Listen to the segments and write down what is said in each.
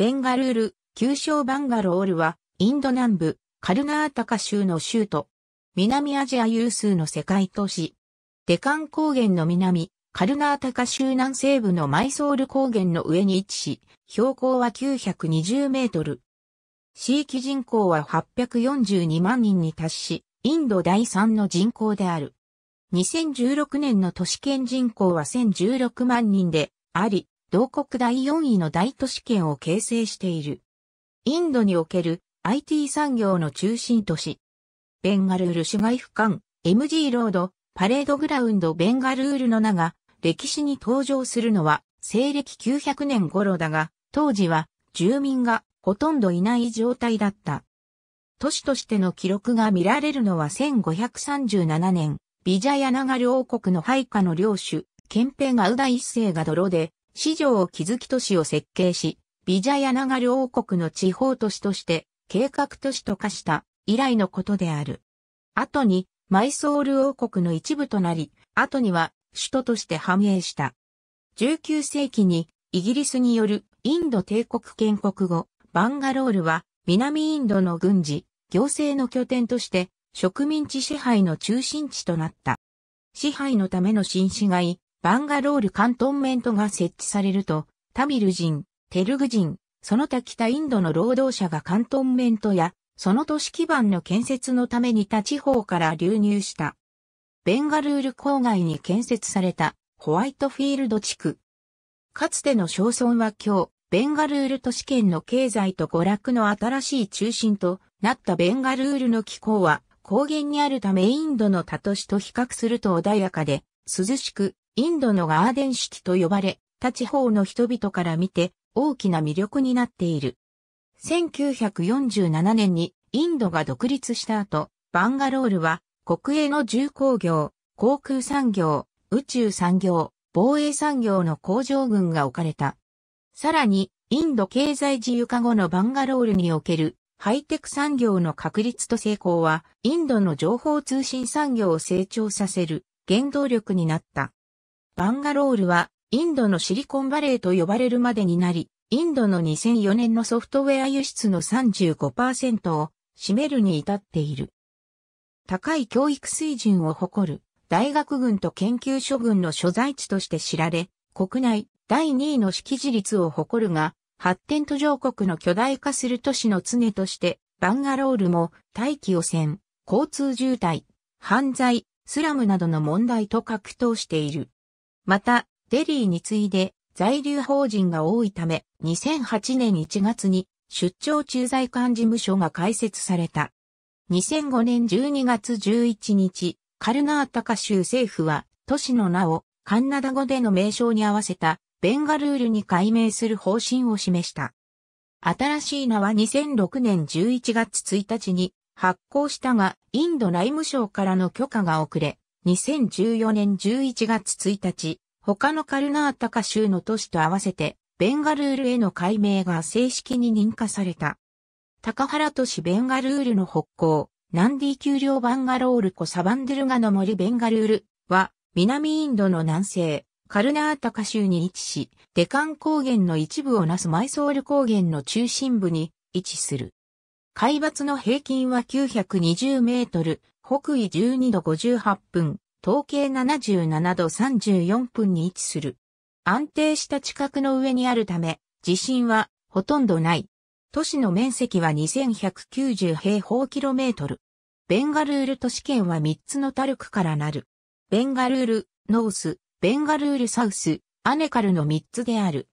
ベンガルール、旧称バンガロールは、インド南部、カルナータカ州の州都。南アジア有数の世界都市。デカン高原の南、カルナータカ州南西部のマイソール高原の上に位置し、標高は920メートル。地域人口は842万人に達し、インド第3の人口である。2016年の都市圏人口は1016万人であり、同国第4位の大都市圏を形成している。インドにおける IT 産業の中心都市。ベンガルール市街区間、MG ロード、パレードグラウンドベンガルールの名が歴史に登場するのは西暦900年頃だが、当時は住民がほとんどいない状態だった。都市としての記録が見られるのは1537年、ビジャヤナガル王国の配下の領主、憲兵がウダ一世が泥で市場を築き都市を設計し、ビジャヤナガル王国の地方都市として計画都市と化した以来のことである。後にマイソール王国の一部となり、後には首都として繁栄した。19世紀にイギリスによるインド帝国建国後、バンガロールは南インドの軍事、行政の拠点として植民地支配の中心地となった。支配のための新市街、バンガロールカントンメントが設置されると、タミル人、テルグ人、その他北インドの労働者がカントンメントや、その都市基盤の建設のために他地方から流入した。ベンガルール郊外に建設されたホワイトフィールド地区。かつての小村は今日、ベンガルール都市圏の経済と娯楽の新しい中心となったベンガルールの気候は高原にあるためインドの他都市と比較すると穏やかで涼しくインドのガーデンシティと呼ばれ、他地方の人々から見て大きな魅力になっている。1947年にインドが独立した後、バンガロールは国営の重工業、航空産業、宇宙産業、防衛産業の工場群が置かれた。さらに、インド経済自由化後のバンガロールにおけるハイテク産業の確立と成功は、インドの情報通信産業を成長させる原動力になった。バンガロールは、インドのシリコンバレーと呼ばれるまでになり、インドの2004年のソフトウェア輸出の35%を占めるに至っている。高い教育水準を誇る大学群と研究所群の所在地として知られ、国内第2位の識字率を誇るが、発展途上国の巨大化する都市の常として、バンガロールも大気汚染、交通渋滞、犯罪、スラムなどの問題と格闘している。また、デリーに次いで在留邦人が多いため、2008年1月に出張駐在官事務所が開設された。2005年12月11日、カルナータカ州政府は都市の名をカンナダ語での名称に合わせたベンガルールに改名する方針を示した。新しい名は2006年11月1日に発行したが、インド内務省からの許可が遅れ、2014年11月1日、他のカルナータカ州の都市と合わせて、ベンガルールへの改名が正式に認可された。高原都市ベンガルールの北港、ナンディ丘陵バンガロール湖サバンデルガの森ベンガルールは、南インドの南西、カルナータカ州に位置し、デカン高原の一部をなすマイソール高原の中心部に位置する。海抜の平均は920メートル、北緯12度58分、東経77度34分に位置する。安定した地殻の上にあるため、地震はほとんどない。都市の面積は2190平方キロメートル。ベンガルール都市圏は3つのタルクからなる。ベンガルール、ノース、ベンガルールサウス、アネカルの3つである。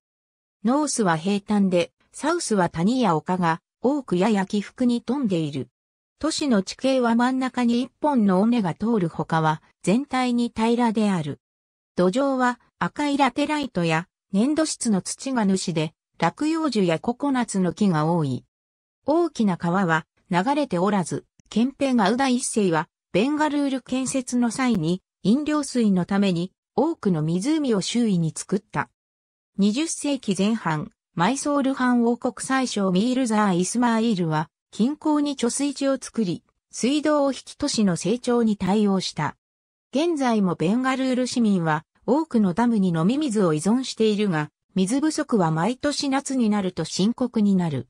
ノースは平坦で、サウスは谷や丘が多くやや起伏に富んでいる。都市の地形は真ん中に一本の尾根が通る他は全体に平らである。土壌は赤いラテライトや粘土質の土が主で落葉樹やココナツの木が多い。大きな川は流れておらず、憲兵がウダ一世はベンガルール建設の際に飲料水のために多くの湖を周囲に作った。20世紀前半、マイソール藩王国最小ミールザー・イスマーイールは近郊に貯水池を作り、水道を引き都市の成長に対応した。現在もベンガルール市民は多くのダムに飲み水を依存しているが、水不足は毎年夏になると深刻になる。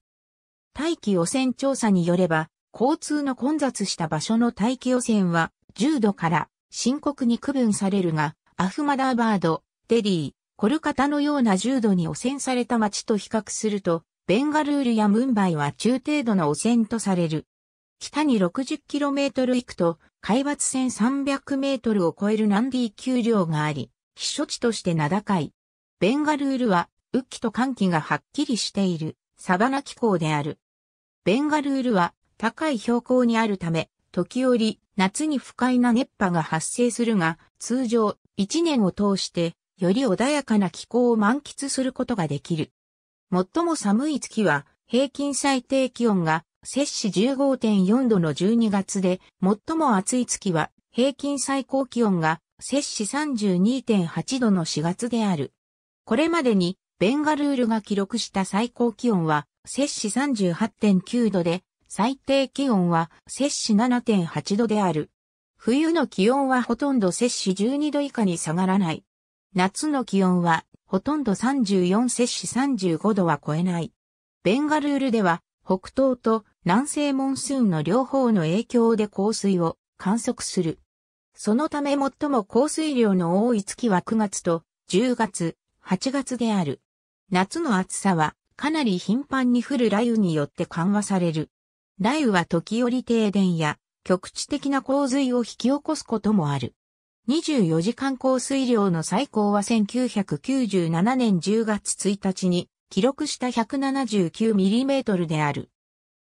大気汚染調査によれば、交通の混雑した場所の大気汚染は重度から深刻に区分されるが、アフマダーバード、デリー、コルカタのような重度に汚染された街と比較すると、ベンガルールやムンバイは中程度の汚染とされる。北に 60km 行くと、海抜線3 0 0 m を超えるナンディ丘陵があり、避暑地として名高い。ベンガルールは、雨季と寒季がはっきりしている、サバナ気候である。ベンガルールは、高い標高にあるため、時折、夏に不快な熱波が発生するが、通常、一年を通して、より穏やかな気候を満喫することができる。最も寒い月は、平均最低気温が、摂氏15.4度の12月で、最も暑い月は、平均最高気温が、摂氏32.8度の4月である。これまでに、ベンガルールが記録した最高気温は、摂氏38.9度で、最低気温は摂氏7.8度である。冬の気温はほとんど摂氏12度以下に下がらない。夏の気温はほとんど34摂氏35度は超えない。ベンガルールでは、北東と南西モンスーンの両方の影響で降水を観測する。そのため最も降水量の多い月は9月と10月、8月である。夏の暑さはかなり頻繁に降る雷雨によって緩和される。雷雨は時折停電や局地的な洪水を引き起こすこともある。24時間降水量の最高は1997年10月1日に記録した 179mm である。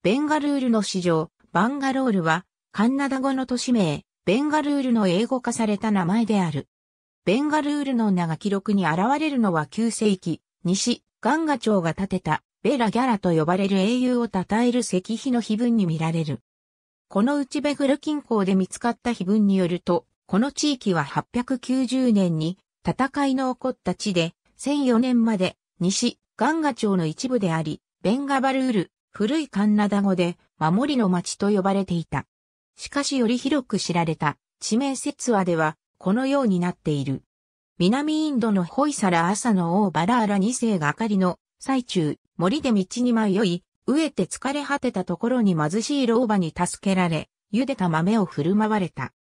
ベンガルールの市場、バンガロールは、カンナダ語の都市名、ベンガルールの英語化された名前である。ベンガルールの名が記録に現れるのは9世紀、西、ガンガ朝が建てた、ベラギャラと呼ばれる英雄を称える石碑の碑文に見られる。このうちベグル近郊で見つかった碑文によると、この地域は890年に戦いの起こった地で、1004年まで西、ガンガ町の一部であり、ベンガバルール、古いカンナダ語で守りの町と呼ばれていた。しかしより広く知られた地名説話ではこのようになっている。南インドのホイサラ朝の王バラーラ2世がかりの最中、森で道に迷い、飢えて疲れ果てたところに貧しい老婆に助けられ、茹でた豆を振る舞われた。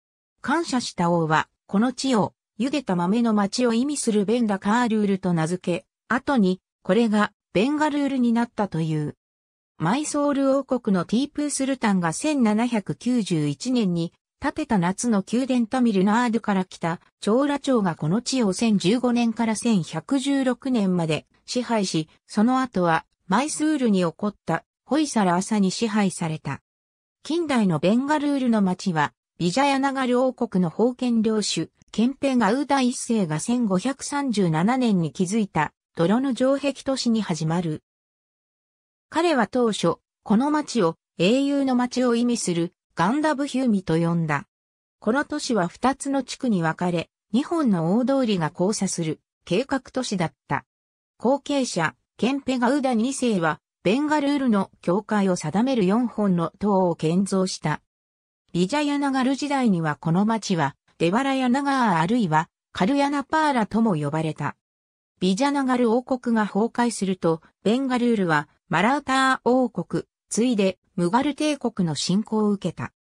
感謝した王は、この地を、茹でた豆の町を意味するベンダカールールと名付け、後に、これが、ベンガルールになったという。マイソール王国のティープースルタンが1791年に建てた夏の宮殿タミルナードから来た長羅町がこの地を1015年から1116年まで支配し、その後はマイスールに起こったホイサラ朝に支配された。近代のベンガルールの町はビジャヤナガル王国の封建領主、憲兵ガウーダ一世が1537年に築いた泥の城壁都市に始まる。彼は当初、この町を英雄の町を意味するガンダブヒューミと呼んだ。この都市は2つの地区に分かれ、2本の大通りが交差する計画都市だった。後継者、ケンペガウダ2世は、ベンガルールの境界を定める4本の塔を建造した。ビジャヤナガル時代にはこの町は、デバラヤナガーあるいは、カルヤナパーラとも呼ばれた。ビジャナガル王国が崩壊すると、ベンガルールは、マラーター王国、ついで、ムガル帝国の侵攻を受けた。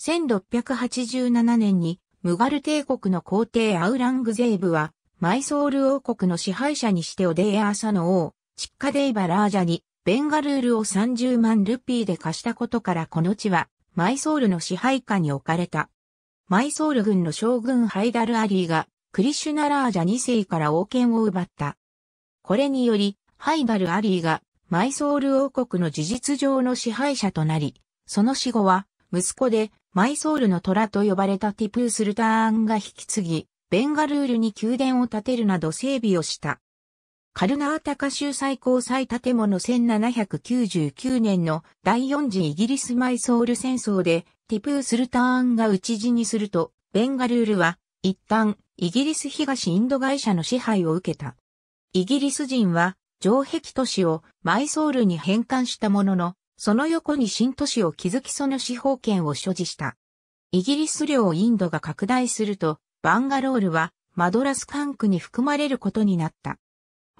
1687年に、ムガル帝国の皇帝アウラングゼーブは、マイソール王国の支配者にしてオデーアーサの王、チッカデイバラージャに、ベンガルールを30万ルピーで貸したことからこの地は、マイソールの支配下に置かれた。マイソール軍の将軍ハイダルアリーがクリシュナラージャ2世から王権を奪った。これにより、ハイダルアリーがマイソール王国の事実上の支配者となり、その死後は息子でマイソールの虎と呼ばれたティプースルターンが引き継ぎ、ベンガルールに宮殿を建てるなど整備をした。カルナータカ州最高裁建物1799年の第四次イギリスマイソール戦争でティプー・スルターンが討ち死にすると、ベンガルールは一旦イギリス東インド会社の支配を受けた。イギリス人は城壁都市をマイソールに返還したものの、その横に新都市を築きその司法権を所持した。イギリス領インドが拡大すると、バンガロールはマドラス管区に含まれることになった。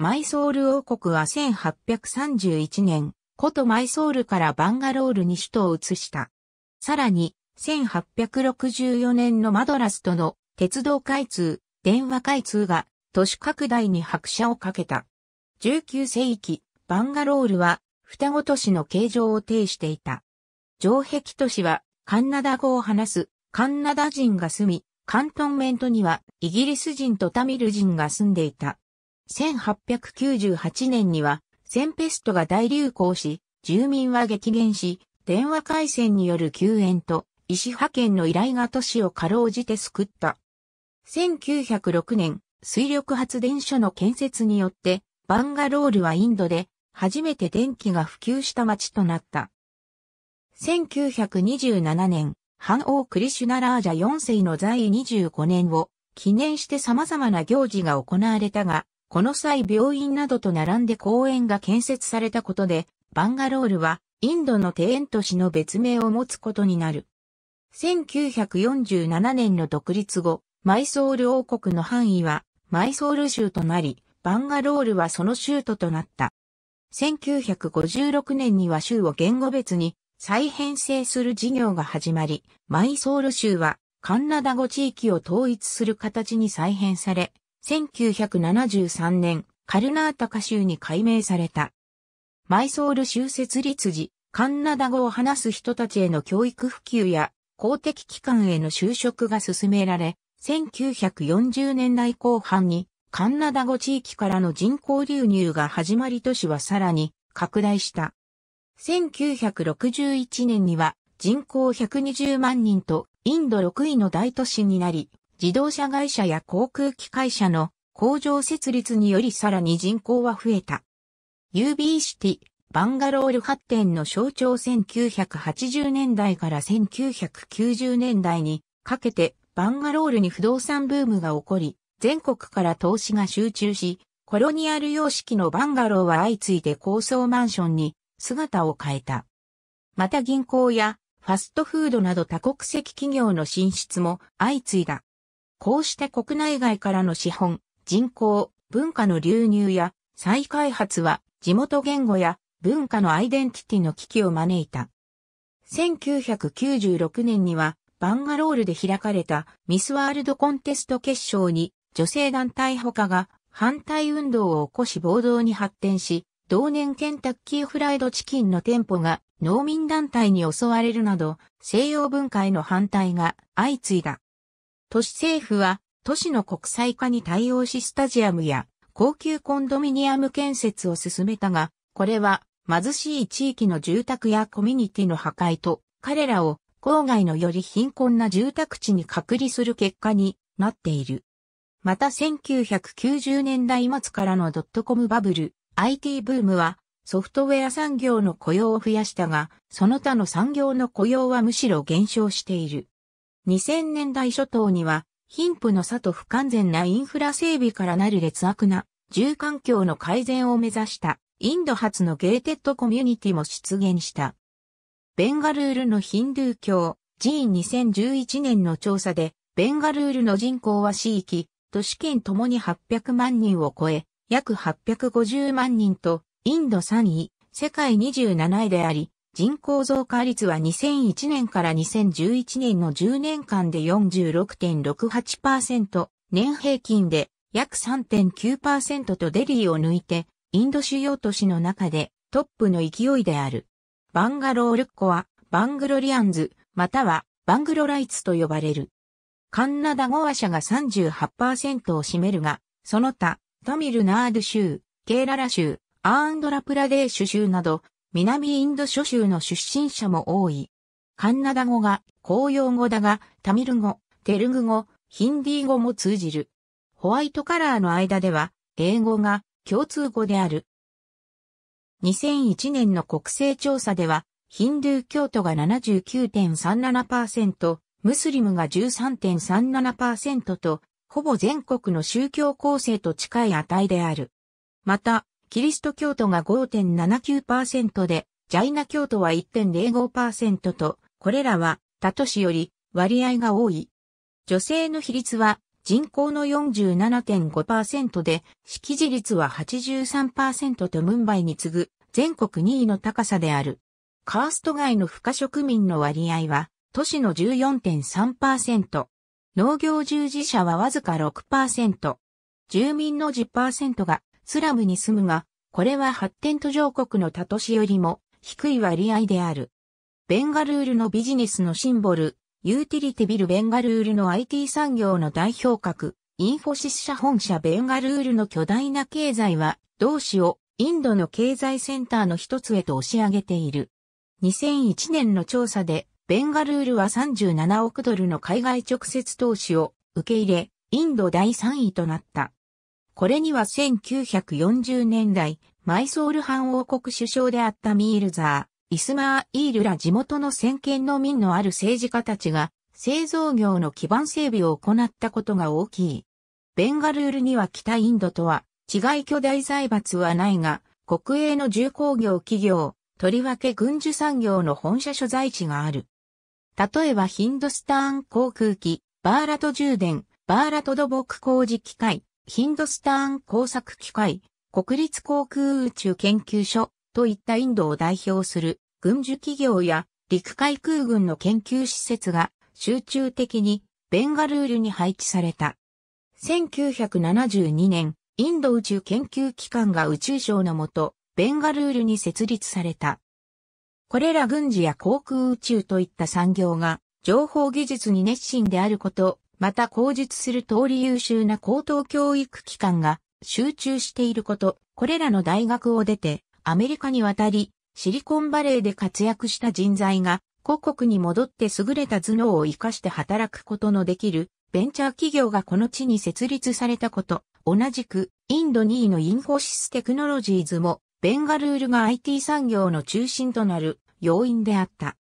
マイソール王国は1831年、古都マイソールからバンガロールに首都を移した。さらに、1864年のマドラスとの鉄道開通、電話開通が都市拡大に拍車をかけた。19世紀、バンガロールは双子都市の形状を呈していた。城壁都市はカンナダ語を話すカンナダ人が住み、カントンメントにはイギリス人とタミル人が住んでいた。1898年には、センペストが大流行し、住民は激減し、電話回線による救援と、医師派遣の依頼が都市をかろうじて救った。1906年、水力発電所の建設によって、バンガロールはインドで初めて電気が普及した街となった。1927年、反王クリシュナラージャ4世の在位25年を記念して様々な行事が行われたが、この際病院などと並んで公園が建設されたことで、バンガロールはインドの庭園都市の別名を持つことになる。1947年の独立後、マイソール王国の範囲はマイソール州となり、バンガロールはその州都となった。1956年には州を言語別に再編成する事業が始まり、マイソール州はカンナダ語地域を統一する形に再編され、1973年、カルナータカ州に改名された。マイソール州設立時、カンナダ語を話す人たちへの教育普及や公的機関への就職が進められ、1940年代後半にカンナダ語地域からの人口流入が始まり都市はさらに拡大した。1961年には人口120万人とインド6位の大都市になり、自動車会社や航空機会社の工場設立によりさらに人口は増えた。UB シティ、バンガロール発展の象徴1980年代から1990年代にかけてバンガロールに不動産ブームが起こり、全国から投資が集中し、コロニアル様式のバンガローは相次いで高層マンションに姿を変えた。また銀行やファストフードなど多国籍企業の進出も相次いだ。こうして国内外からの資本、人口、文化の流入や再開発は地元言語や文化のアイデンティティの危機を招いた。1996年にはバンガロールで開かれたミスワールドコンテスト決勝に女性団体他が反対運動を起こし暴動に発展し、同年ケンタッキーフライドチキンの店舗が農民団体に襲われるなど西洋文化への反対が相次いだ。都市政府は都市の国際化に対応しスタジアムや高級コンドミニアム建設を進めたが、これは貧しい地域の住宅やコミュニティの破壊と、彼らを郊外のより貧困な住宅地に隔離する結果になっている。また1990年代末からのドットコムバブル、IT ブームはソフトウェア産業の雇用を増やしたが、その他の産業の雇用はむしろ減少している。2000年代初頭には、貧富の差と不完全なインフラ整備からなる劣悪な住環境の改善を目指したインド発のゲーテッドコミュニティも出現した。ベンガルールのヒンドゥー教、寺院2011年の調査で、ベンガルールの人口は市域、都市圏ともに800万人を超え、約850万人と、インド3位、世界27位であり、人口増加率は2001年から2011年の10年間で46.68%、年平均で約3.9%とデリーを抜いて、インド主要都市の中でトップの勢いである。バンガロールッコはバングロリアンズ、またはバングロライツと呼ばれる。カンナダ語話者が38%を占めるが、その他、タミルナード州、ケーララ州、アーンドラプラデーシュ州など、南インド諸州の出身者も多い。カンナダ語が公用語だが、タミル語、テルグ語、ヒンディー語も通じる。ホワイトカラーの間では、英語が共通語である。2001年の国勢調査では、ヒンドゥー教徒が79.37%、ムスリムが13.37%と、ほぼ全国の宗教構成と近い値である。また、キリスト教徒が5.79%で、ジャイナ教徒は1.05%と、これらは他都市より割合が多い。女性の比率は人口の47.5%で、識字率は83%とムンバイに次ぐ全国2位の高さである。カースト外の不可植民の割合は都市の14.3%。農業従事者はわずか6%。住民の10%がスラムに住むが、これは発展途上国の他都市よりも低い割合である。ベンガルールのビジネスのシンボル、ユーティリティビルベンガルールの IT 産業の代表格、インフォシス社本社ベンガルールの巨大な経済は、同市をインドの経済センターの一つへと押し上げている。2001年の調査で、ベンガルールは37億ドルの海外直接投資を受け入れ、インド第3位となった。これには1940年代、マイソール藩王国首相であったミールザー、イスマー・イールら地元の先見の民のある政治家たちが、製造業の基盤整備を行ったことが大きい。ベンガルールには北インドとは、違い巨大財閥はないが、国営の重工業企業、とりわけ軍需産業の本社所在地がある。例えばヒンドスターン航空機、バーラト充電、バーラト土木工事機械、ヒンドスターン工作機械、国立航空宇宙研究所といったインドを代表する軍需企業や陸海空軍の研究施設が集中的にベンガルールに配置された。1972年、インド宇宙研究機関が宇宙省のもと、ベンガルールに設立された。これら軍事や航空宇宙といった産業が情報技術に熱心であることまた口述する通り優秀な高等教育機関が集中していること、これらの大学を出てアメリカに渡り、シリコンバレーで活躍した人材が故国に戻って優れた頭脳を活かして働くことのできるベンチャー企業がこの地に設立されたこと、同じくインド2位のインフォシステクノロジーズもベンガルールが IT 産業の中心となる要因であった。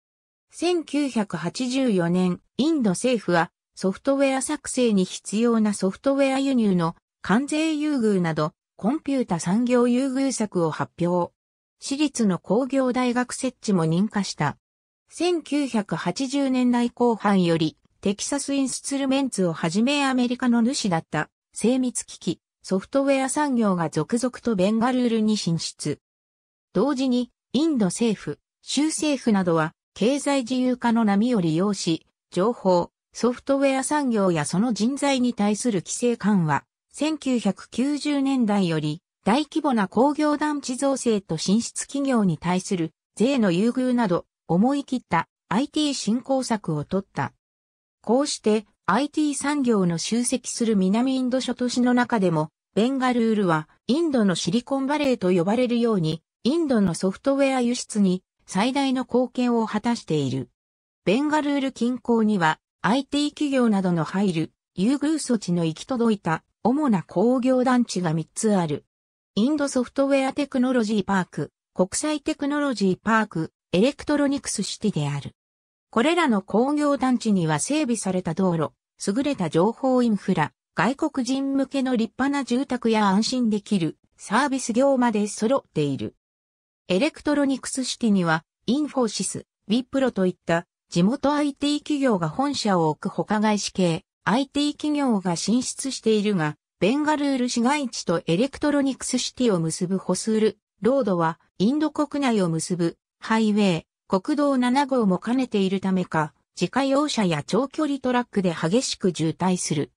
1984年、インド政府はソフトウェア作成に必要なソフトウェア輸入の関税優遇など、コンピュータ産業優遇策を発表。私立の工業大学設置も認可した。1980年代後半より、テキサスインスツルメンツをはじめアメリカの主だった精密機器、ソフトウェア産業が続々とベンガルールに進出。同時に、インド政府、州政府などは、経済自由化の波を利用し、情報、ソフトウェア産業やその人材に対する規制緩和、1990年代より大規模な工業団地造成と進出企業に対する税の優遇など思い切った IT 振興策を取った。こうして IT 産業の集積する南インド諸都市の中でもベンガルールはインドのシリコンバレーと呼ばれるようにインドのソフトウェア輸出に最大の貢献を果たしている。ベンガルール近郊には IT 企業などの入る優遇措置の行き届いた主な工業団地が3つある。インドソフトウェアテクノロジーパーク、国際テクノロジーパーク、エレクトロニクスシティである。これらの工業団地には整備された道路、優れた情報インフラ、外国人向けの立派な住宅や安心できるサービス業まで揃っている。エレクトロニクスシティには、インフォシス、ビィプロといった地元 IT 企業が本社を置く他外資系 IT 企業が進出しているが、ベンガルール市街地とエレクトロニクスシティを結ぶホスール、ロードはインド国内を結ぶハイウェイ、国道7号も兼ねているためか、自家用車や長距離トラックで激しく渋滞する。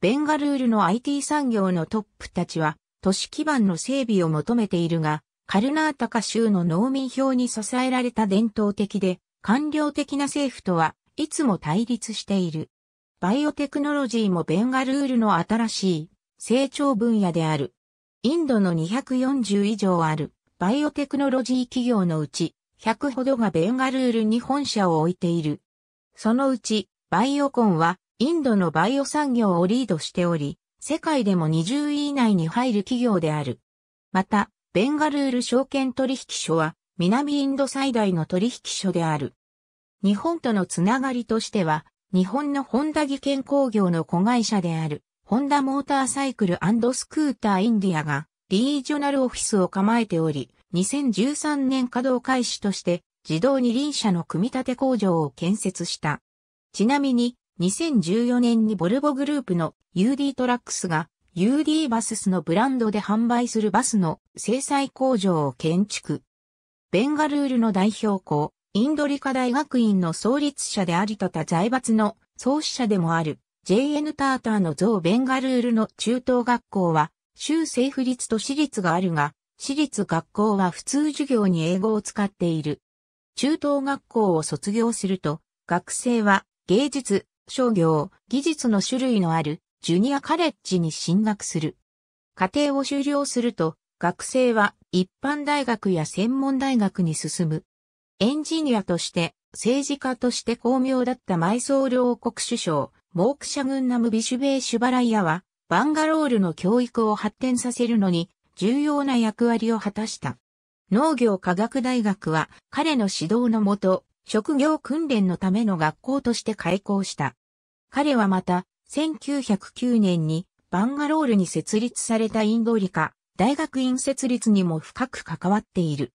ベンガルールの IT 産業のトップたちは、都市基盤の整備を求めているが、カルナータカ州の農民票に支えられた伝統的で、官僚的な政府とはいつも対立している。バイオテクノロジーもベンガルールの新しい成長分野である。インドの240以上あるバイオテクノロジー企業のうち100ほどがベンガルールに本社を置いている。そのうちバイオコンはインドのバイオ産業をリードしており、世界でも20位以内に入る企業である。また、ベンガルール証券取引所は南インド最大の取引所である。日本とのつながりとしては、日本のホンダ技研工業の子会社である、ホンダモーターサイクルスクーターインディアが、リージョナルオフィスを構えており、2013年稼働開始として、自動二輪車の組み立て工場を建設した。ちなみに、2014年にボルボグループの UD トラックスが UD バススのブランドで販売するバスの制裁工場を建築。ベンガルールの代表校、インド理科大学院の創立者でありとた財閥の創始者でもある JN ターターの像ベンガルールの中等学校は、州政府立と私立があるが、私立学校は普通授業に英語を使っている。中等学校を卒業すると、学生は芸術、商業、技術の種類のあるジュニアカレッジに進学する。家庭を修了すると、学生は一般大学や専門大学に進む。エンジニアとして、政治家として巧妙だった埋葬両国首相、モークシャグンナム・ビシュベイシュバライアは、バンガロールの教育を発展させるのに、重要な役割を果たした。農業科学大学は、彼の指導のもと、職業訓練のための学校として開校した。彼はまた、1909年に、バンガロールに設立されたインド理科大学院設立にも深く関わっている。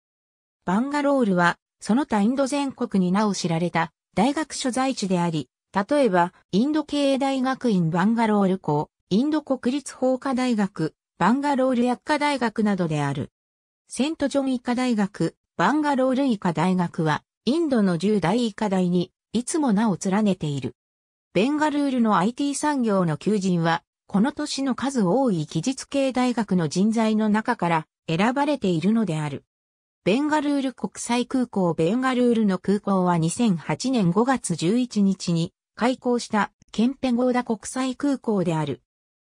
バンガロールは、その他インド全国になお知られた大学所在地であり、例えば、インド経営大学院バンガロール校、インド国立法科大学、バンガロール薬科大学などである。セントジョン医科大学、バンガロール医科大学は、インドの10大医科大に、いつも名を連ねている。ベンガルールの IT 産業の求人は、この年の数多い技術系大学の人材の中から選ばれているのである。ベンガルール国際空港ベンガルールの空港は2008年5月11日に開港したケンペゴーダ国際空港である。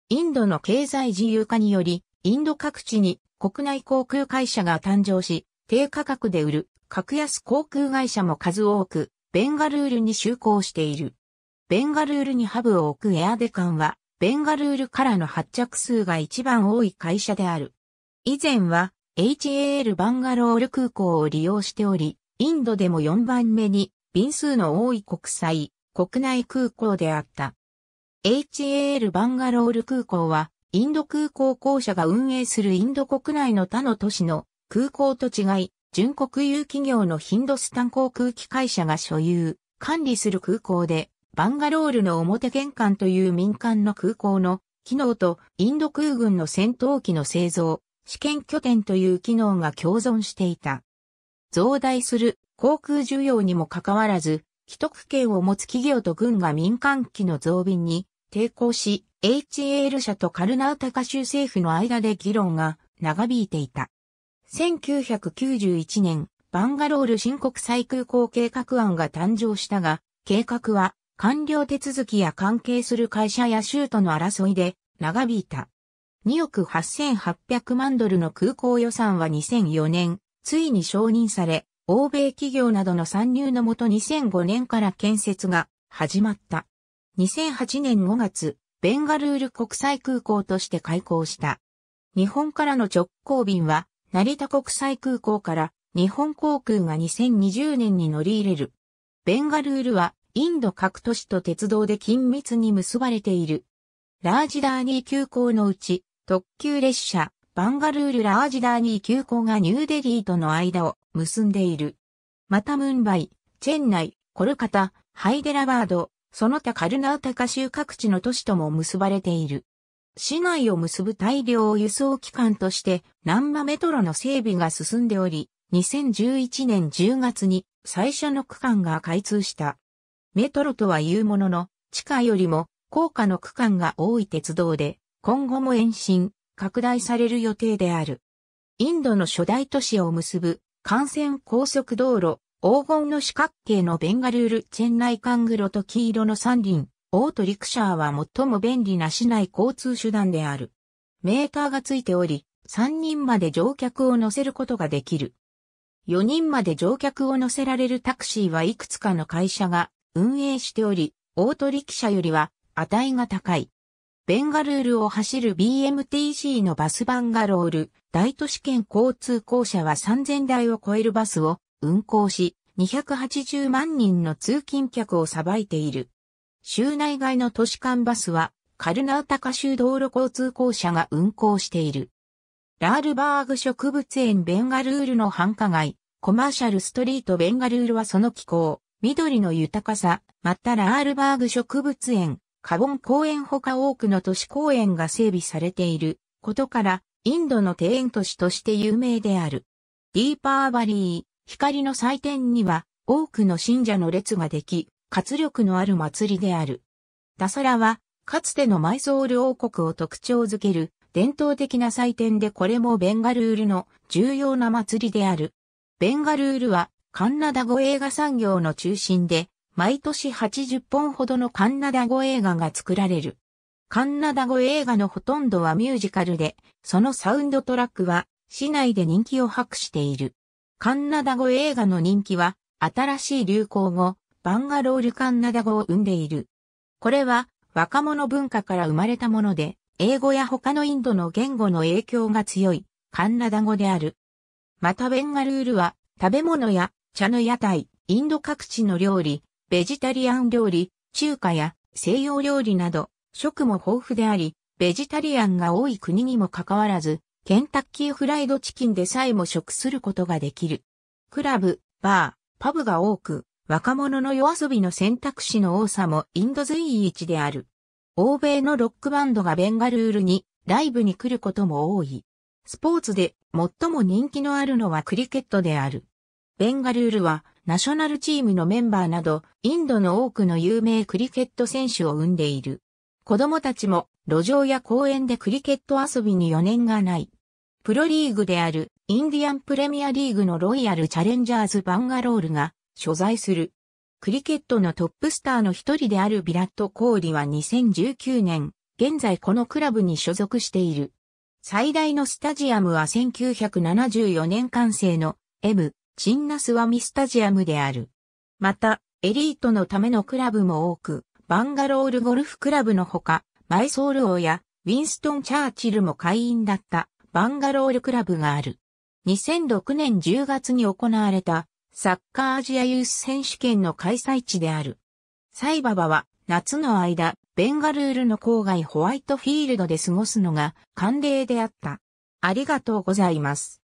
インドの経済自由化により、インド各地に国内航空会社が誕生し、低価格で売る格安航空会社も数多く、ベンガルールに就航している。ベンガルールにハブを置くエアデカンは、ベンガルールからの発着数が一番多い会社である。以前は HAL バンガロール空港を利用しており、インドでも4番目に便数の多い国際、国内空港であった。HAL バンガロール空港は、インド空港公社が運営するインド国内の他の都市の空港と違い、純国有企業のヒンドスタン航空機会社が所有、管理する空港で、バンガロールの表玄関という民間の空港の機能とインド空軍の戦闘機の製造、試験拠点という機能が共存していた。増大する航空需要にもかかわらず、既得権を持つ企業と軍が民間機の増便に抵抗し、HAL 社とカルナウタカ州政府の間で議論が長引いていた。1991年、バンガロール新国際空港計画案が誕生したが、計画は官僚手続きや関係する会社や州との争いで長引いた。2億8800万ドルの空港予算は2004年、ついに承認され、欧米企業などの参入のもと2005年から建設が始まった。2008年5月、ベンガルール国際空港として開港した。日本からの直行便は、成田国際空港から日本航空が2020年に乗り入れる。ベンガルールはインド各都市と鉄道で緊密に結ばれている。ラージダーニー急行のうち、特急列車、バンガルール・ラージダーニー急行がニューデリーとの間を結んでいる。またムンバイ、チェンナイ、コルカタ、ハイデラバード、その他カルナウタカ州各地の都市とも結ばれている。市内を結ぶ大量輸送機関として、ンマメトロの整備が進んでおり、2011年10月に最初の区間が開通した。メトロとは言うものの、地下よりも高価の区間が多い鉄道で、今後も延伸、拡大される予定である。インドの初代都市を結ぶ、幹線高速道路、黄金の四角形のベンガルール、チェンナイカングロと黄色の三輪、オートリクシャーは最も便利な市内交通手段である。メーターがついており、3人まで乗客を乗せることができる。4人まで乗客を乗せられるタクシーはいくつかの会社が運営しており、オートリキ車よりは値が高い。ベンガルールを走る BMTC のバスバンガロール、大都市圏交通公社は3000台を超えるバスを運行し、280万人の通勤客をさばいている。州内外の都市間バスは、カルナウタカ州道路交通公社が運行している。ラールバーグ植物園ベンガルールの繁華街、コマーシャルストリートベンガルールはその気候、緑の豊かさ、またラールバーグ植物園、カボン公園ほか多くの都市公園が整備されていることから、インドの庭園都市として有名である。ディーパーバリー、光の祭典には多くの信者の列ができ、活力のある祭りである。ダサラは、かつてのマイソール王国を特徴づける伝統的な祭典でこれもベンガルールの重要な祭りである。ベンガルールはカンナダ語映画産業の中心で、毎年80本ほどのカンナダ語映画が作られる。カンナダ語映画のほとんどはミュージカルで、そのサウンドトラックは市内で人気を博している。カンナダ語映画の人気は新しい流行語、バンガロールカンナダ語を生んでいる。これは若者文化から生まれたもので、英語や他のインドの言語の影響が強いカンナダ語である。またベンガルールは食べ物や茶の屋台、インド各地の料理、ベジタリアン料理、中華や西洋料理など、食も豊富であり、ベジタリアンが多い国にもかかわらず、ケンタッキーフライドチキンでさえも食することができる。クラブ、バー、パブが多く、若者の夜遊びの選択肢の多さもインド随一である。欧米のロックバンドがベンガルールにライブに来ることも多い。スポーツで最も人気のあるのはクリケットである。ベンガルールはナショナルチームのメンバーなど、インドの多くの有名クリケット選手を生んでいる。子供たちも路上や公園でクリケット遊びに余念がない。プロリーグであるインディアンプレミアリーグのロイヤルチャレンジャーズバンガロールが所在する。クリケットのトップスターの一人であるビラット・コーリは2019年、現在このクラブに所属している。最大のスタジアムは1974年完成の M チンナスワミスタジアムである。また、エリートのためのクラブも多く、バンガロールゴルフクラブのほか、マイソール王やウィンストン・チャーチルも会員だったバンガロールクラブがある。2006年10月に行われたサッカーアジアユース選手権の開催地である。サイババは夏の間、ベンガルールの郊外ホワイトフィールドで過ごすのが慣例であった。ありがとうございます。